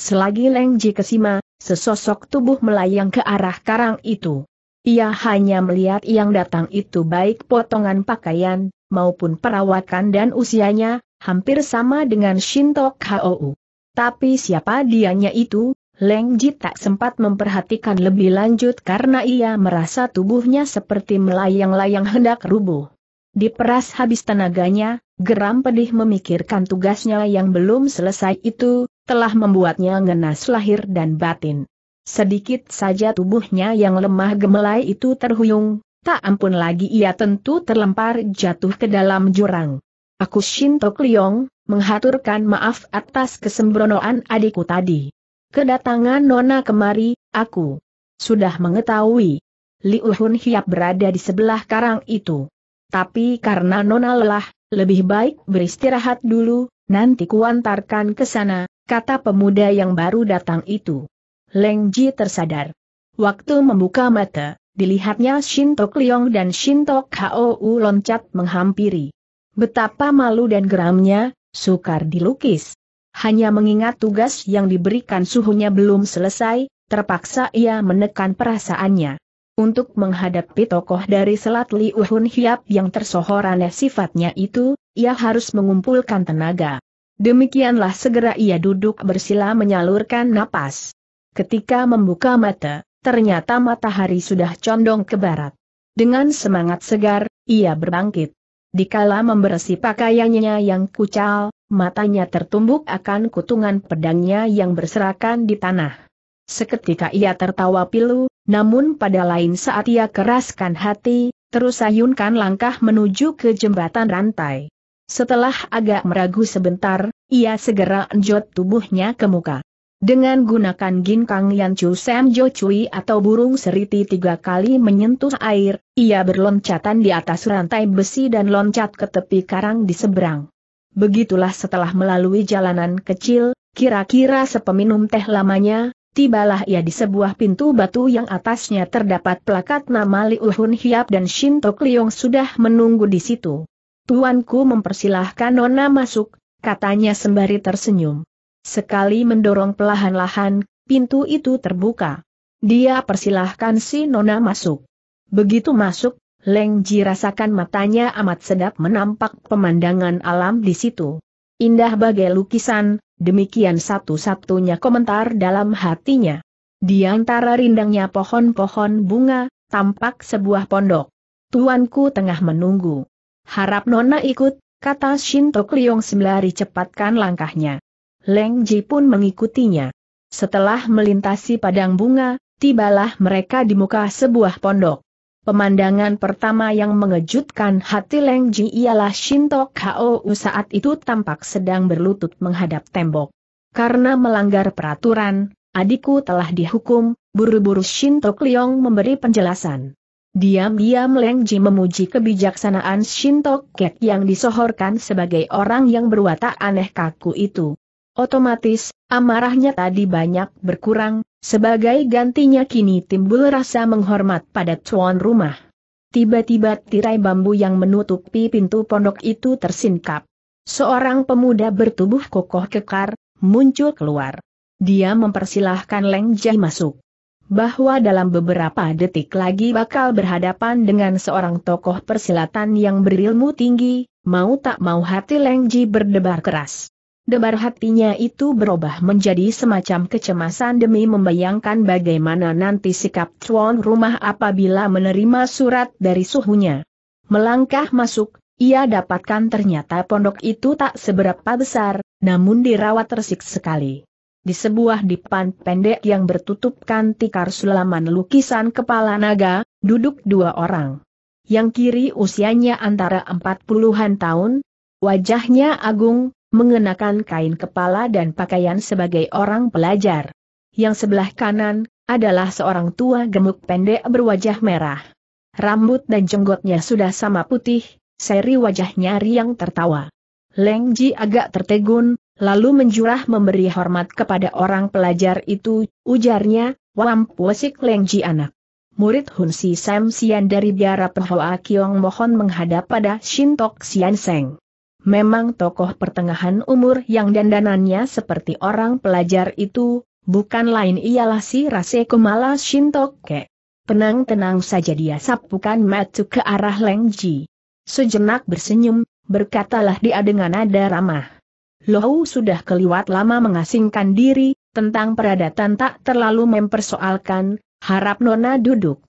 S1: Selagi Leng Ji kesima, sesosok tubuh melayang ke arah karang itu. Ia hanya melihat yang datang itu baik potongan pakaian, maupun perawakan dan usianya, hampir sama dengan Shintok Hou. Tapi siapa dianya itu, Leng Ji tak sempat memperhatikan lebih lanjut karena ia merasa tubuhnya seperti melayang-layang hendak rubuh. Diperas habis tenaganya, geram pedih memikirkan tugasnya yang belum selesai itu, telah membuatnya ngenas lahir dan batin. Sedikit saja tubuhnya yang lemah gemelai itu terhuyung, tak ampun lagi ia tentu terlempar jatuh ke dalam jurang. Aku Shinto Kliong, menghaturkan maaf atas kesembronoan adikku tadi. Kedatangan Nona kemari, aku sudah mengetahui. Liuhun Uhun Hiap berada di sebelah karang itu. Tapi karena Nona lelah, lebih baik beristirahat dulu, nanti kuantarkan ke sana, kata pemuda yang baru datang itu. Leng Ji tersadar. Waktu membuka mata, dilihatnya Shinto Kliung dan Shinto Hou loncat menghampiri. Betapa malu dan geramnya, sukar dilukis. Hanya mengingat tugas yang diberikan suhunya belum selesai, terpaksa ia menekan perasaannya. Untuk menghadapi tokoh dari Selat Liuhun Hiap yang tersohor aneh sifatnya itu, ia harus mengumpulkan tenaga. Demikianlah segera ia duduk bersila menyalurkan napas. Ketika membuka mata, ternyata matahari sudah condong ke barat. Dengan semangat segar, ia berbangkit. Dikala membersih pakaiannya yang kucal, matanya tertumbuk akan kutungan pedangnya yang berserakan di tanah. Seketika ia tertawa pilu, namun pada lain saat ia keraskan hati, terus ayunkan langkah menuju ke jembatan rantai. Setelah agak meragu sebentar, ia segera enjot tubuhnya ke muka. Dengan gunakan ginkang yang cu Sam Jo Cui atau burung seriti tiga kali menyentuh air, ia berloncatan di atas rantai besi dan loncat ke tepi karang di seberang. Begitulah setelah melalui jalanan kecil, kira-kira sepeminum teh lamanya, tibalah ia di sebuah pintu batu yang atasnya terdapat plakat nama Liuhun Hiap dan Shinto Kliung sudah menunggu di situ. Tuanku mempersilahkan Nona masuk, katanya sembari tersenyum. Sekali mendorong pelahan-lahan, pintu itu terbuka. Dia persilahkan si Nona masuk. Begitu masuk, Leng Ji rasakan matanya amat sedap menampak pemandangan alam di situ. Indah bagai lukisan, demikian satu-satunya komentar dalam hatinya. Di antara rindangnya pohon-pohon bunga, tampak sebuah pondok. Tuanku tengah menunggu. Harap Nona ikut, kata Shinto Kliong sembari cepatkan langkahnya. Leng Ji pun mengikutinya. Setelah melintasi padang bunga, tibalah mereka di muka sebuah pondok. Pemandangan pertama yang mengejutkan hati Leng Ji ialah Shinto Kao saat itu tampak sedang berlutut menghadap tembok. Karena melanggar peraturan, adikku telah dihukum, buru-buru Shinto Kliong memberi penjelasan. Diam-diam Leng Ji memuji kebijaksanaan Shinto Kek yang disohorkan sebagai orang yang berwatak aneh kaku itu. Otomatis, amarahnya tadi banyak berkurang, sebagai gantinya kini timbul rasa menghormat pada tuan rumah. Tiba-tiba tirai bambu yang menutupi pintu pondok itu tersingkap. Seorang pemuda bertubuh kokoh kekar, muncul keluar. Dia mempersilahkan Leng Ji masuk bahwa dalam beberapa detik lagi bakal berhadapan dengan seorang tokoh persilatan yang berilmu tinggi, mau tak mau hati Leng berdebar keras. Debar hatinya itu berubah menjadi semacam kecemasan demi membayangkan bagaimana nanti sikap tuan rumah apabila menerima surat dari suhunya. Melangkah masuk, ia dapatkan ternyata pondok itu tak seberapa besar, namun dirawat resik sekali. Di sebuah dipan pendek yang bertutupkan tikar sulaman lukisan kepala naga, duduk dua orang. Yang kiri usianya antara empat puluhan tahun, wajahnya agung, mengenakan kain kepala dan pakaian sebagai orang pelajar. Yang sebelah kanan, adalah seorang tua gemuk pendek berwajah merah. Rambut dan jenggotnya sudah sama putih, seri wajahnya riang tertawa. Leng Ji agak tertegun, lalu menjurah memberi hormat kepada orang pelajar itu, ujarnya, Wampuasik Lengji anak. Murid Hun Si Sam Sian dari biara Pehoa Kiong mohon menghadap pada Shintok Sian Seng. Memang tokoh pertengahan umur yang dandanannya seperti orang pelajar itu, bukan lain ialah si Rase Kumala Shintok ke. Tenang-tenang saja dia sapukan matu ke arah Lengji. Sejenak bersenyum, berkatalah dia dengan nada ramah. Lohu sudah keliwat lama mengasingkan diri, tentang peradatan tak terlalu mempersoalkan, harap Nona duduk.